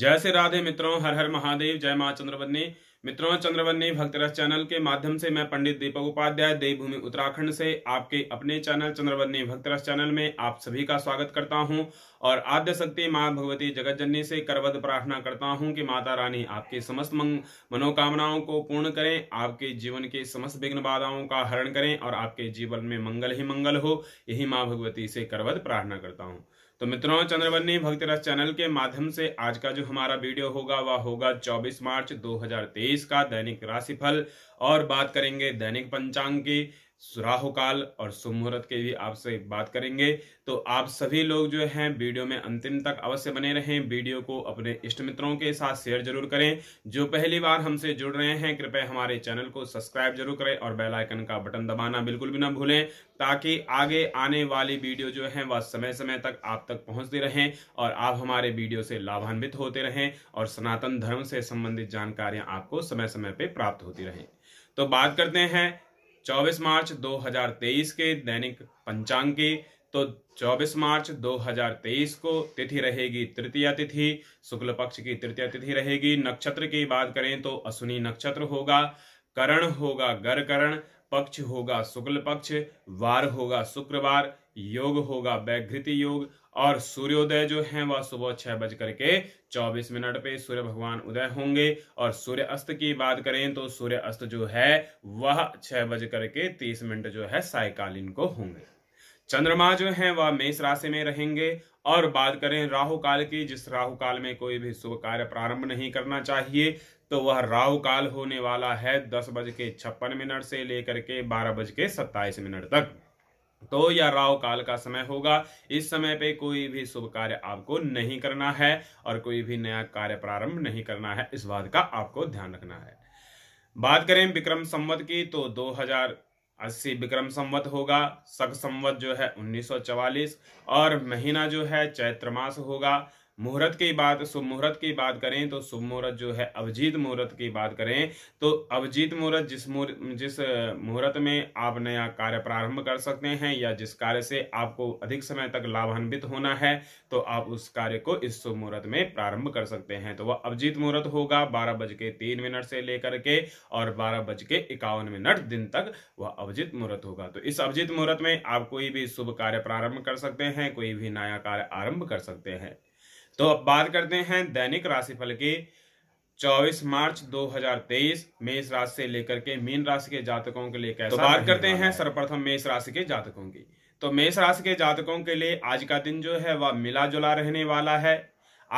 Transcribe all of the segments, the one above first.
जय श्री राधे मित्रों हर हर महादेव जय माँ चंद्रवन्नी मित्रों चंद्रवन्नी भक्तरस चैनल के माध्यम से मैं पंडित दीपक उपाध्याय देवभूमि उत्तराखंड से आपके अपने चैनल चंद्रवन्नी भक्तरस चैनल में आप सभी का स्वागत करता हूं और आद्य शक्ति माँ भगवती जगत जननी से करवद प्रार्थना करता हूं कि माता रानी आपके समस्त मनोकामनाओं को पूर्ण करें आपके जीवन के समस्त विघ्न बाधाओं का हरण करें और आपके जीवन में मंगल ही मंगल हो यही माँ भगवती से करवद प्रार्थना करता हूँ तो मित्रों चंद्रवन्नी भक्ति चैनल के माध्यम से आज का जो हमारा वीडियो होगा वह होगा 24 मार्च 2023 का दैनिक राशिफल और बात करेंगे दैनिक पंचांग की राहु काल और शुभ मुहूर्त के भी आपसे बात करेंगे तो आप सभी लोग जो हैं वीडियो में अंतिम तक अवश्य बने रहें वीडियो को अपने इष्ट मित्रों के साथ शेयर जरूर करें जो पहली बार हमसे जुड़ रहे हैं कृपया हमारे चैनल को सब्सक्राइब जरूर करें और बेल आइकन का बटन दबाना बिल्कुल भी ना भूलें ताकि आगे आने वाली वीडियो जो है वह समय समय तक आप तक पहुंचती रहें और आप हमारे वीडियो से लाभान्वित होते रहें और सनातन धर्म से संबंधित जानकारियां आपको समय समय पर प्राप्त होती रहें तो बात करते हैं 24 मार्च 2023 के दैनिक पंचांग की तो 24 मार्च 2023 को तिथि रहेगी तृतीय तिथि शुक्ल पक्ष की तृतीय तिथि रहेगी नक्षत्र की बात करें तो अश्विनी नक्षत्र होगा करण होगा गर करण पक्ष होगा शुक्ल पक्ष वार होगा शुक्रवार योग होगा वैघृति योग और सूर्योदय जो है वह सुबह छह बज करके चौबीस मिनट पे सूर्य भगवान उदय होंगे और सूर्य अस्त की बात करें तो सूर्य अस्त जो है वह छह बज करके तीस मिनट जो है सायकालीन को होंगे चंद्रमा जो है वह मेष राशि में रहेंगे और बात करें राहु काल की जिस राहु काल में कोई भी शुभ कार्य प्रारंभ नहीं करना चाहिए तो वह राहु काल होने वाला है दस बज के छप्पन मिनट से लेकर के बारह बज के सत्ताईस मिनट तक तो यह राव काल का समय होगा इस समय पे कोई भी शुभ कार्य आपको नहीं करना है और कोई भी नया कार्य प्रारंभ नहीं करना है इस बात का आपको ध्यान रखना है बात करें विक्रम संवत की तो 2080 विक्रम संवत होगा सख संवत जो है 1944 और महीना जो है चैत्र मास होगा मुहूर्त की बात शुभ मुहूर्त की बात करें तो शुभ मुहूर्त जो है अवजीत मुहूर्त की बात करें तो अवजीत मुहूर्त जिस मुहूर्त जिस मुहूर्त में आप नया कार्य प्रारंभ कर सकते हैं या जिस कार्य से आपको अधिक समय तक लाभान्वित होना है तो आप उस कार्य को इस शुभ मुहूर्त में प्रारंभ कर सकते हैं तो वह अवजीत मुहूर्त होगा बारह बज के तीन मिनट से लेकर के और बारह बज के इक्यावन मिनट दिन तक वह अभिजीत मुहूर्त होगा तो इस अभिजीत मुहूर्त में आप कोई भी शुभ कार्य प्रारंभ कर सकते हैं कोई भी नया कार्य आरंभ कर सकते हैं तो अब बात करते हैं दैनिक राशिफल के 24 मार्च 2023 मेष राशि से लेकर के मीन राशि के जातकों के लिए कैसा तो बात करते हैं सर्वप्रथम मेष राशि के जातकों की तो मेष राशि के जातकों के लिए आज का दिन जो है वह मिला जुला रहने वाला है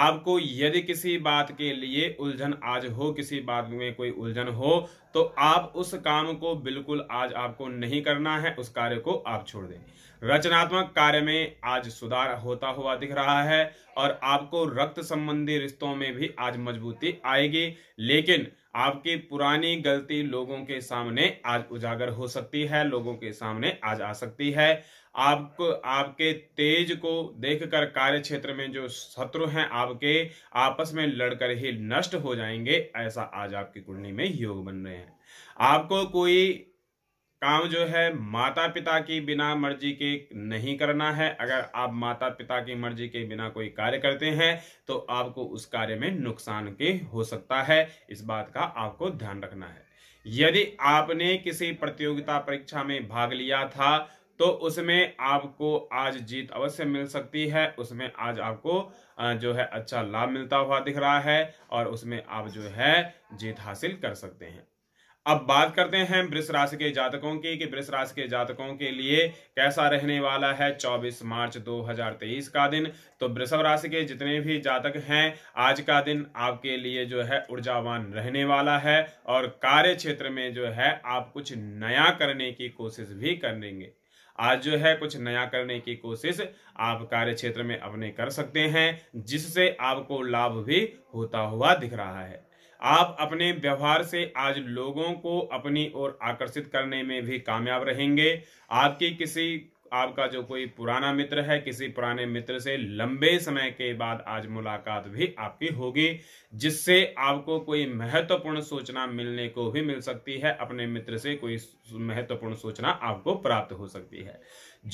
आपको यदि किसी बात के लिए उलझन आज हो किसी बात में कोई उलझन हो तो आप उस काम को बिल्कुल आज आपको नहीं करना है उस कार्य को आप छोड़ दें रचनात्मक कार्य में आज सुधार होता हुआ दिख रहा है और आपको रक्त संबंधी रिश्तों में भी आज मजबूती आएगी लेकिन आपकी पुरानी गलती लोगों के सामने आज उजागर हो सकती है लोगों के सामने आज आ सकती है आपको आपके तेज को देखकर कार्य क्षेत्र में जो शत्रु हैं आपके आपस में लड़कर ही नष्ट हो जाएंगे ऐसा आज आपकी कुंडली में योग बन रहे हैं आपको कोई काम जो है माता पिता की बिना मर्जी के नहीं करना है अगर आप माता पिता की मर्जी के बिना कोई कार्य करते हैं तो आपको उस कार्य में नुकसान के हो सकता है इस बात का आपको ध्यान रखना है यदि आपने किसी प्रतियोगिता परीक्षा में भाग लिया था तो उसमें आपको आज जीत अवश्य मिल सकती है उसमें आज आपको जो है अच्छा लाभ मिलता हुआ दिख रहा है और उसमें आप जो है जीत हासिल कर सकते हैं अब बात करते हैं वृष राशि के जातकों की कि वृष राशि के जातकों के लिए कैसा रहने वाला है 24 मार्च 2023 का दिन तो वृषभ राशि के जितने भी जातक हैं आज का दिन आपके लिए जो है ऊर्जावान रहने वाला है और कार्य क्षेत्र में जो है आप कुछ नया करने की कोशिश भी करेंगे आज जो है कुछ नया करने की कोशिश आप कार्य क्षेत्र में अपने कर सकते हैं जिससे आपको लाभ भी होता हुआ दिख रहा है आप अपने व्यवहार से आज लोगों को अपनी ओर आकर्षित करने में भी कामयाब रहेंगे आपकी किसी आपका जो कोई पुराना मित्र है किसी पुराने मित्र से लंबे समय के बाद आज मुलाकात भी आपकी होगी जिससे आपको कोई महत्वपूर्ण सूचना मिलने को भी मिल सकती है अपने मित्र से कोई महत्वपूर्ण सूचना आपको प्राप्त हो सकती है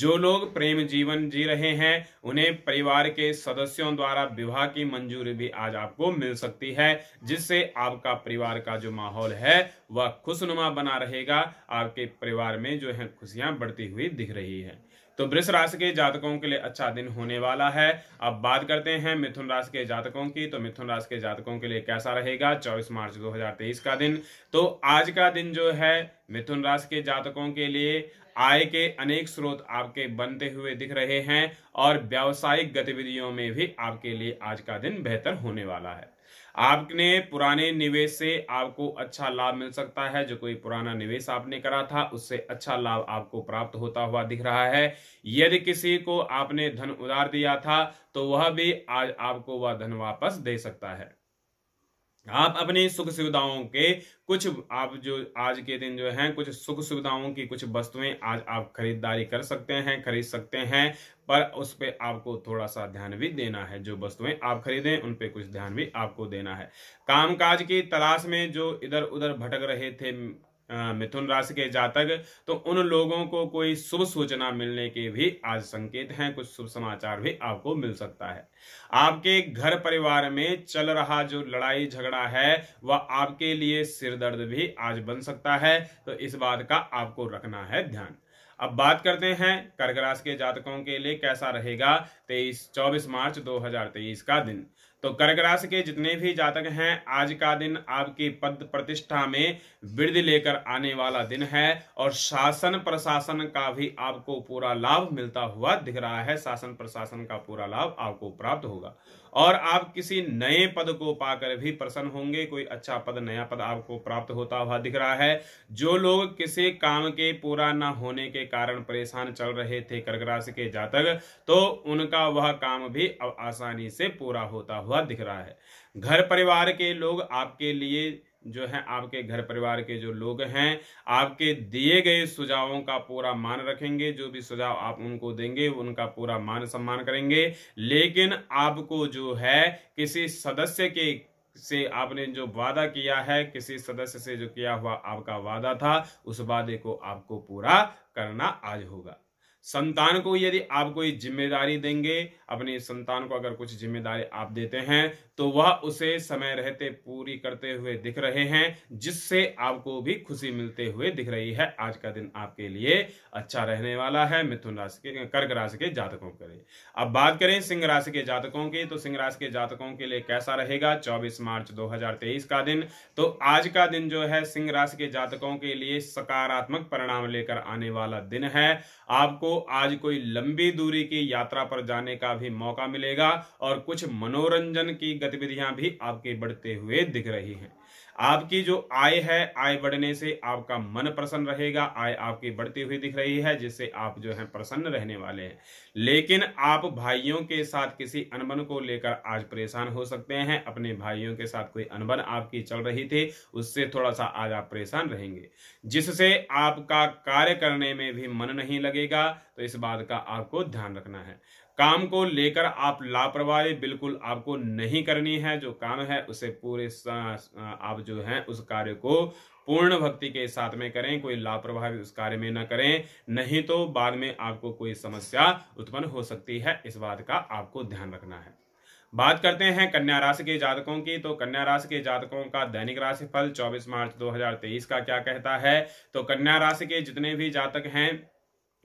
जो लोग प्रेम जीवन जी रहे हैं उन्हें परिवार के सदस्यों द्वारा विवाह की मंजूरी भी आज आपको मिल सकती है जिससे आपका परिवार का जो माहौल है वह खुशनुमा बना रहेगा आपके परिवार में जो है खुशियां बढ़ती हुई दिख रही है तो वृष राशि के जातकों के लिए अच्छा दिन होने वाला है अब बात करते हैं मिथुन राशि के जातकों की तो मिथुन राशि के जातकों के लिए कैसा रहेगा 24 मार्च 2023 का दिन तो आज का दिन जो है मिथुन राशि के जातकों के लिए आय के अनेक स्रोत आपके बनते हुए दिख रहे हैं और व्यावसायिक गतिविधियों में भी आपके लिए आज का दिन बेहतर होने वाला है आपने पुराने निवेश से आपको अच्छा लाभ मिल सकता है जो कोई पुराना निवेश आपने करा था उससे अच्छा लाभ आपको प्राप्त होता हुआ दिख रहा है यदि किसी को आपने धन उधार दिया था तो वह भी आज आपको वह धन वापस दे सकता है आप अपनी सुख सुविधाओं के कुछ आप जो आज के दिन जो है कुछ सुख सुविधाओं की कुछ वस्तुएं आज आप खरीदारी कर सकते हैं खरीद सकते हैं पर उस पर आपको थोड़ा सा ध्यान भी देना है जो वस्तुएं आप खरीदें उन पर कुछ ध्यान भी आपको देना है कामकाज की तलाश में जो इधर उधर भटक रहे थे मिथुन राशि के जातक तो उन लोगों को कोई शुभ सूचना मिलने के भी आज संकेत हैं कुछ शुभ समाचार भी आपको मिल सकता है आपके घर परिवार में चल रहा जो लड़ाई झगड़ा है वह आपके लिए सिरदर्द भी आज बन सकता है तो इस बात का आपको रखना है ध्यान अब बात करते हैं कर्क राशि के जातकों के लिए कैसा रहेगा तेईस चौबीस मार्च 2023 का दिन तो कर्क राशि के जितने भी जातक हैं आज का दिन आपकी पद प्रतिष्ठा में वृद्धि लेकर आने वाला दिन है और शासन प्रशासन का भी आपको पूरा लाभ मिलता हुआ दिख रहा है शासन प्रशासन का पूरा लाभ आपको प्राप्त होगा और आप किसी नए पद को पाकर भी प्रसन्न होंगे कोई अच्छा पद नया पद आपको प्राप्त होता हुआ दिख रहा है जो लोग किसी काम के पूरा न होने के कारण परेशान चल रहे थे कर्क राशि के जातक तो उनका वह काम भी अब आसानी से पूरा होता हुआ दिख रहा है घर परिवार के लोग आपके लिए जो है आपके घर परिवार के जो लोग हैं आपके दिए गए सुझावों का पूरा मान रखेंगे जो भी सुझाव आप उनको देंगे उनका पूरा मान सम्मान करेंगे लेकिन आपको जो है किसी सदस्य के से आपने जो वादा किया है किसी सदस्य से जो किया हुआ आपका वादा था उस वादे को आपको पूरा करना आज होगा संतान को यदि आप कोई जिम्मेदारी देंगे अपनी संतान को अगर कुछ जिम्मेदारी आप देते हैं तो वह उसे समय रहते पूरी करते हुए दिख रहे हैं जिससे आपको भी खुशी मिलते हुए दिख रही है आज का दिन आपके लिए अच्छा रहने वाला है मिथुन राशि के कर्क राशि के जातकों के लिए अब बात करें सिंह राशि के जातकों की तो सिंह राशि के जातकों के लिए कैसा रहेगा चौबीस मार्च दो का दिन तो आज का दिन जो है सिंह राशि के जातकों के लिए सकारात्मक परिणाम लेकर आने वाला दिन है आपको आज कोई लंबी दूरी की यात्रा पर जाने का भी मौका मिलेगा और कुछ मनोरंजन की गतिविधियां भी आपके बढ़ते हुए दिख रही हैं आपकी जो आय है आय बढ़ने से आपका मन प्रसन्न रहेगा आय आपकी बढ़ती हुई दिख रही है जिससे आप जो है प्रसन्न रहने वाले हैं लेकिन आप भाइयों के साथ किसी अनबन को लेकर आज परेशान हो सकते हैं अपने भाइयों के साथ कोई अनबन आपकी चल रही थी उससे थोड़ा सा आज आप परेशान रहेंगे जिससे आपका कार्य करने में भी मन नहीं लगेगा तो इस बात का आपको ध्यान रखना है काम को लेकर आप लापरवाही बिल्कुल आपको नहीं करनी है जो काम है उसे पूरे आप जो है उस कार्य को पूर्ण भक्ति के साथ में करें कोई लापरवाही उस कार्य में ना करें नहीं तो बाद में आपको कोई समस्या उत्पन्न हो सकती है इस बात का आपको ध्यान रखना है बात करते हैं कन्या राशि के जातकों की तो कन्या राशि के जातकों का दैनिक राशिफल 24 मार्च 2023 का क्या कहता है तो कन्या राशि के जितने भी जातक हैं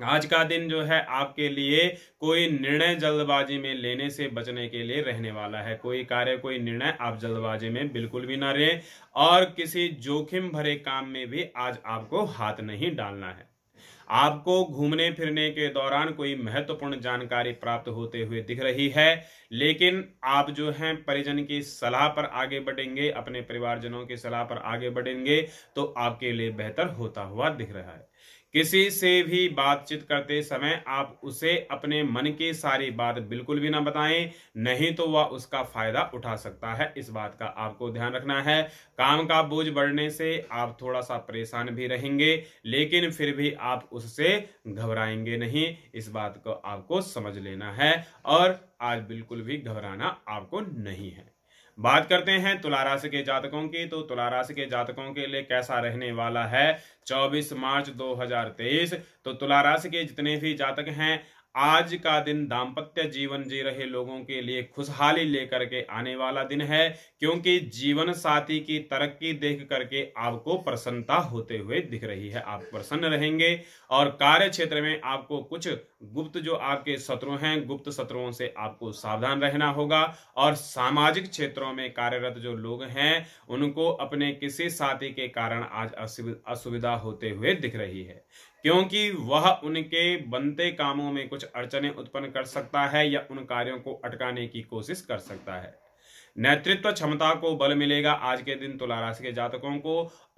आज का दिन जो है आपके लिए कोई निर्णय जल्दबाजी में लेने से बचने के लिए रहने वाला है कोई कार्य कोई निर्णय आप जल्दबाजी में बिल्कुल भी ना रहें और किसी जोखिम भरे काम में भी आज आपको हाथ नहीं डालना है आपको घूमने फिरने के दौरान कोई महत्वपूर्ण जानकारी प्राप्त होते हुए दिख रही है लेकिन आप जो हैं परिजन की सलाह पर आगे बढ़ेंगे अपने परिवारजनों की सलाह पर आगे बढ़ेंगे तो आपके लिए बेहतर होता हुआ दिख रहा है किसी से भी बातचीत करते समय आप उसे अपने मन की सारी बात बिल्कुल भी ना बताएं नहीं तो वह उसका फायदा उठा सकता है इस बात का आपको ध्यान रखना है काम का बोझ बढ़ने से आप थोड़ा सा परेशान भी रहेंगे लेकिन फिर भी आप उससे घबराएंगे नहीं इस बात को आपको समझ लेना है और आज बिल्कुल भी घबराना आपको नहीं है बात करते हैं तुला राशि के जातकों की तो तुला राशि के जातकों के लिए कैसा रहने वाला है 24 मार्च 2023 तो तुला राशि के जितने भी जातक हैं आज का दिन दाम्पत्य जीवन जी रहे लोगों के लिए खुशहाली लेकर के आने वाला दिन है क्योंकि जीवन साथी की तरक्की देख करके आपको प्रसन्नता होते हुए दिख रही है आप प्रसन्न रहेंगे और कार्य क्षेत्र में आपको कुछ गुप्त जो आपके शत्रु हैं गुप्त सत्रों से आपको सावधान रहना होगा और सामाजिक क्षेत्रों में कार्यरत जो लोग हैं उनको अपने किसी साथी के कारण आज असुविधा होते हुए दिख रही है क्योंकि वह उनके बनते कामों में कुछ अड़चने उत्पन्न कर सकता है या उन कार्यों को अटकाने की कोशिश कर सकता है नेतृत्व क्षमता को बल मिलेगा आज के दिन तुला राशि के जातकों को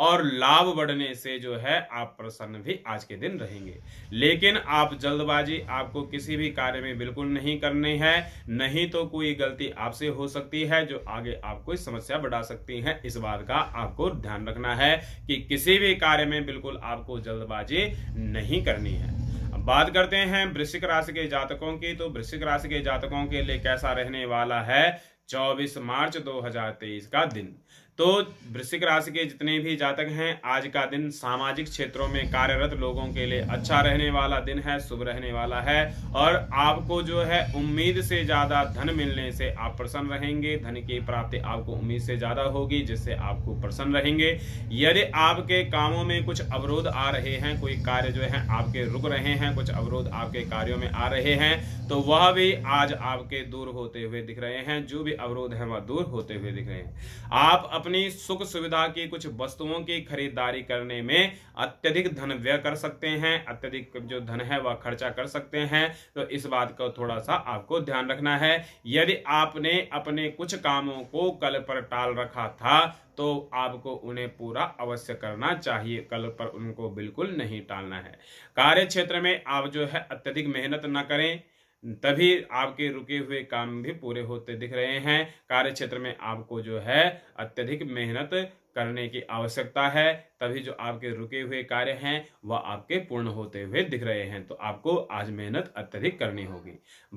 और लाभ बढ़ने से जो है आप प्रसन्न भी आज के दिन रहेंगे लेकिन आप जल्दबाजी आपको किसी भी कार्य में बिल्कुल नहीं करनी है नहीं तो कोई गलती आपसे हो सकती है जो आगे आपको समस्या बढ़ा सकती है इस बात का आपको ध्यान रखना है कि किसी भी कार्य में बिल्कुल आपको जल्दबाजी नहीं करनी है बात करते हैं वृश्चिक राशि के जातकों की तो वृश्चिक राशि के जातकों के लिए कैसा रहने वाला है 24 मार्च 2023 का दिन तो वृश्चिक राशि के जितने भी जातक हैं आज का दिन सामाजिक क्षेत्रों में कार्यरत लोगों के लिए अच्छा रहने वाला दिन है शुभ रहने वाला है और आपको जो है उम्मीद से ज्यादा धन मिलने से आप प्रसन्न रहेंगे धन की प्राप्ति आपको उम्मीद से ज्यादा होगी जिससे आपको प्रसन्न रहेंगे यदि आपके कामों में कुछ अवरोध आ रहे हैं कोई कार्य जो है आपके रुक रहे हैं कुछ अवरोध आपके कार्यो में आ रहे हैं तो वह भी आज आपके दूर होते हुए दिख रहे हैं जो भी अवरोध है वह दूर होते हुए दिख रहे हैं आप अपने अपनी सुख सुविधा की कुछ वस्तुओं की खरीदारी करने में अत्यधिक धन व्यय कर सकते हैं अत्यधिक जो धन है वह खर्चा कर सकते हैं तो इस बात को थोड़ा सा आपको ध्यान रखना है यदि आपने अपने कुछ कामों को कल पर टाल रखा था तो आपको उन्हें पूरा अवश्य करना चाहिए कल पर उनको बिल्कुल नहीं टालना है कार्य क्षेत्र में आप जो है अत्यधिक मेहनत ना करें तभी आपके रुके हुए काम भी पूरे होते दिख रहे हैं कार्य क्षेत्र में आपको जो है अत्यधिक मेहनत करने की आवश्यकता है तभी जो आपके रुके हुए कार्य हैं वह आपके पूर्ण होते हुए दिख रहे हैं तो आपको आज मेहनत अत्यधिक करनी होगी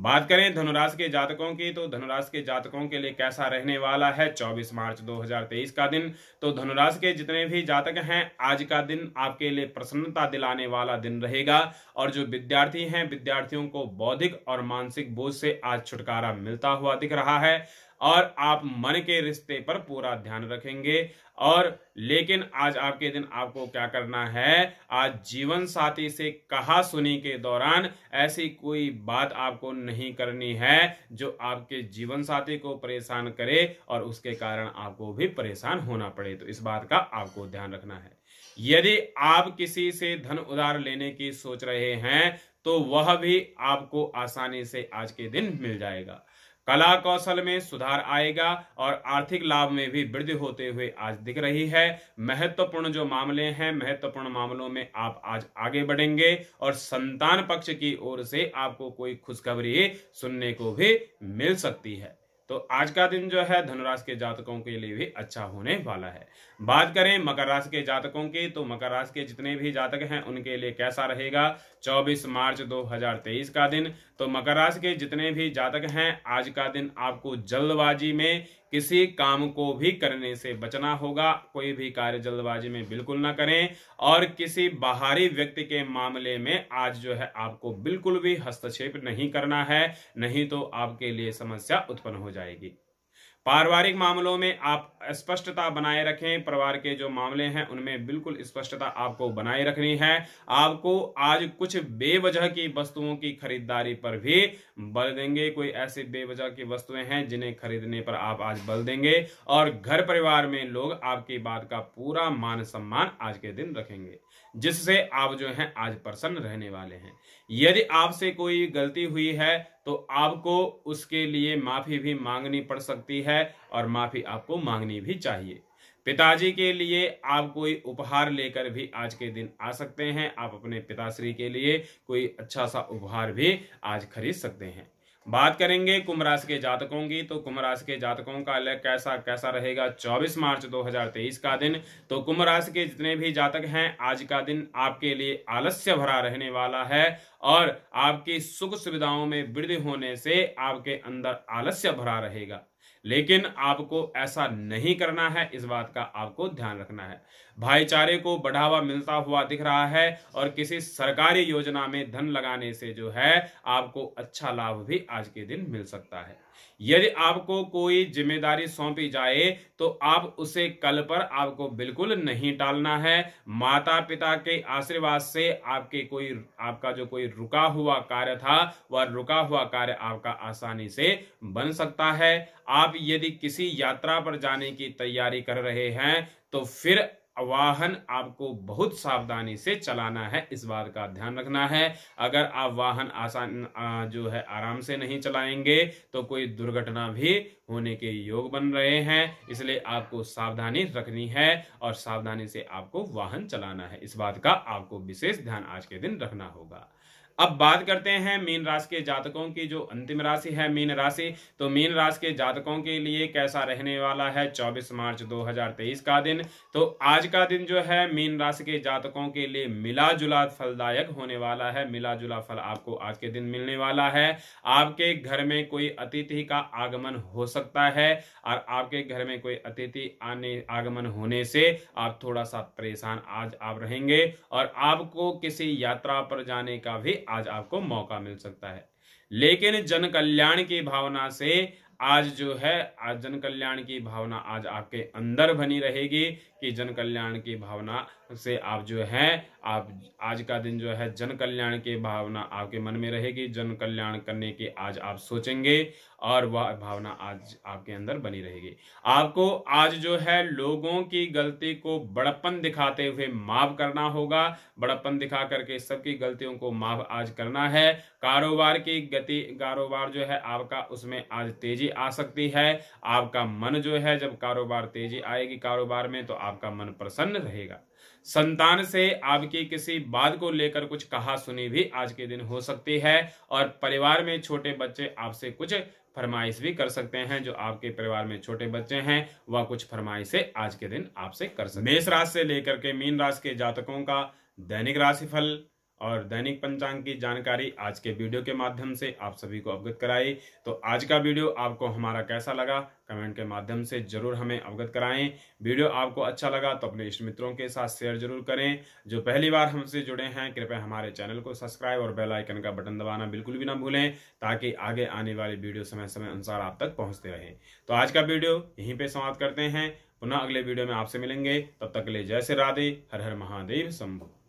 बात करें धनुराश के जातकों की तो धनुराश के जातकों के लिए कैसा रहने वाला है 24 मार्च 2023 का दिन तो धनुराश के जितने भी जातक हैं आज का दिन आपके लिए प्रसन्नता दिलाने वाला दिन रहेगा और जो विद्यार्थी हैं विद्यार्थियों को बौद्धिक और मानसिक बोझ से आज छुटकारा मिलता हुआ दिख रहा है और आप मन के रिश्ते पर पूरा ध्यान रखेंगे और लेकिन आज आपके दिन आपको क्या करना है आज जीवन साथी से कहा सुनी के दौरान ऐसी कोई बात आपको नहीं करनी है जो आपके जीवन साथी को परेशान करे और उसके कारण आपको भी परेशान होना पड़े तो इस बात का आपको ध्यान रखना है यदि आप किसी से धन उधार लेने की सोच रहे हैं तो वह भी आपको आसानी से आज के दिन मिल जाएगा कला कौशल में सुधार आएगा और आर्थिक लाभ में भी वृद्धि होते हुए आज दिख रही है महत्वपूर्ण जो मामले हैं महत्वपूर्ण मामलों में आप आज आगे बढ़ेंगे और संतान पक्ष की ओर से आपको कोई खुशखबरी सुनने को भी मिल सकती है तो आज का दिन जो है धनुराश के जातकों के लिए भी अच्छा होने वाला है बात करें मकर राशि के जातकों की तो मकर राशि के जितने भी जातक हैं उनके लिए कैसा रहेगा 24 मार्च 2023 का दिन तो मकर राशि के जितने भी जातक हैं आज का दिन आपको जल्दबाजी में किसी काम को भी करने से बचना होगा कोई भी कार्य जल्दबाजी में बिल्कुल ना करें और किसी बाहरी व्यक्ति के मामले में आज जो है आपको बिल्कुल भी हस्तक्षेप नहीं करना है नहीं तो आपके लिए समस्या उत्पन्न हो जाएगी पारिवारिक मामलों में आप स्पष्टता बनाए रखें परिवार के जो मामले हैं उनमें बिल्कुल स्पष्टता आपको बनाए रखनी है आपको आज कुछ बेवजह की वस्तुओं की खरीदारी पर भी बल देंगे कोई ऐसी बेवजह की वस्तुएं हैं जिन्हें खरीदने पर आप आज बल देंगे और घर परिवार में लोग आपकी बात का पूरा मान सम्मान आज के दिन रखेंगे जिससे आप जो हैं आज प्रसन्न रहने वाले हैं यदि आपसे कोई गलती हुई है तो आपको उसके लिए माफ़ी भी मांगनी पड़ सकती है और माफ़ी आपको मांगनी भी चाहिए पिताजी के लिए आप कोई उपहार लेकर भी आज के दिन आ सकते हैं आप अपने पिताश्री के लिए कोई अच्छा सा उपहार भी आज खरीद सकते हैं बात करेंगे कुंभ राशि के जातकों की तो कुंभ राशि के जातकों का अलग कैसा कैसा रहेगा 24 मार्च 2023 का दिन तो कुंभ राशि के जितने भी जातक हैं आज का दिन आपके लिए आलस्य भरा रहने वाला है और आपकी सुख सुविधाओं में वृद्धि होने से आपके अंदर आलस्य भरा रहेगा लेकिन आपको ऐसा नहीं करना है इस बात का आपको ध्यान रखना है भाईचारे को बढ़ावा मिलता हुआ दिख रहा है और किसी सरकारी योजना में धन लगाने से जो है आपको अच्छा लाभ भी आज के दिन मिल सकता है यदि आपको कोई जिम्मेदारी सौंपी जाए तो आप उसे कल पर आपको बिल्कुल नहीं टालना है माता पिता के आशीर्वाद से आपके कोई आपका जो कोई रुका हुआ कार्य था वह रुका हुआ कार्य आपका आसानी से बन सकता है आप यदि किसी यात्रा पर जाने की तैयारी कर रहे हैं तो फिर वाहन आपको बहुत सावधानी से चलाना है इस बात का ध्यान रखना है अगर आप वाहन आसान जो है आराम से नहीं चलाएंगे तो कोई दुर्घटना भी होने के योग बन रहे हैं इसलिए आपको सावधानी रखनी है और सावधानी से आपको वाहन चलाना है इस बात का आपको विशेष ध्यान आज के दिन रखना होगा अब बात करते हैं मीन राशि के जातकों की जो अंतिम राशि है मीन राशि तो मीन राशि के जातकों के लिए कैसा रहने वाला है 24 मार्च 2023 का दिन तो आज का दिन जो है मीन राशि के जातकों के लिए मिला जुला फलदायक होने वाला है मिला जुला फल आपको आज के दिन मिलने वाला है आपके घर में कोई अतिथि का आगमन हो सकता है और आपके घर में कोई अतिथि आने आगमन होने से आप थोड़ा सा परेशान आज आप रहेंगे और आपको किसी यात्रा पर जाने का भी आज आपको मौका मिल सकता है लेकिन जन कल्याण की भावना से आज जो है आज जन कल्याण की भावना आज आपके अंदर बनी रहेगी कि जन कल्याण की भावना से आप जो है आप आज का दिन जो है जन कल्याण की भावना आपके मन में रहेगी जन कल्याण करने की आज आप सोचेंगे और वह भावना आज आपके अंदर बनी रहेगी आपको आज जो है लोगों की गलती को बड़पन दिखाते हुए माफ करना होगा बड़पन दिखा करके सबकी गलतियों को माफ आज करना है कारोबार की गति कारोबार जो है आपका उसमें आज तेजी आ सकती है आपका मन जो है जब कारोबार तेजी आएगी कारोबार में तो आप आपका मन प्रसन्न रहेगा संतान से आपकी किसी बात को लेकर कुछ कहा सुनी भी आज के दिन हो सकती है और परिवार में छोटे बच्चे आपसे कुछ फरमाइश भी कर सकते हैं जो आपके परिवार में छोटे बच्चे हैं वह कुछ फरमाइशें आज के दिन आपसे कर सकते मेष राशि से लेकर के मीन राशि के जातकों का दैनिक राशिफल और दैनिक पंचांग की जानकारी आज के वीडियो के माध्यम से आप सभी को अवगत कराई तो आज का वीडियो आपको हमारा कैसा लगा कमेंट के माध्यम से जरूर हमें अवगत कराएं वीडियो आपको अच्छा लगा तो अपने इष्ट मित्रों के साथ शेयर जरूर करें जो पहली बार हमसे जुड़े हैं कृपया हमारे चैनल को सब्सक्राइब और बेल आइकन का बटन दबाना बिल्कुल भी ना भूलें ताकि आगे आने वाली वीडियो समय समय अनुसार आप तक पहुंचते रहे तो आज का वीडियो यहीं पर समाप्त करते हैं पुनः अगले वीडियो में आपसे मिलेंगे तब तक ले जय श्री राधे हर हर महादेव संभव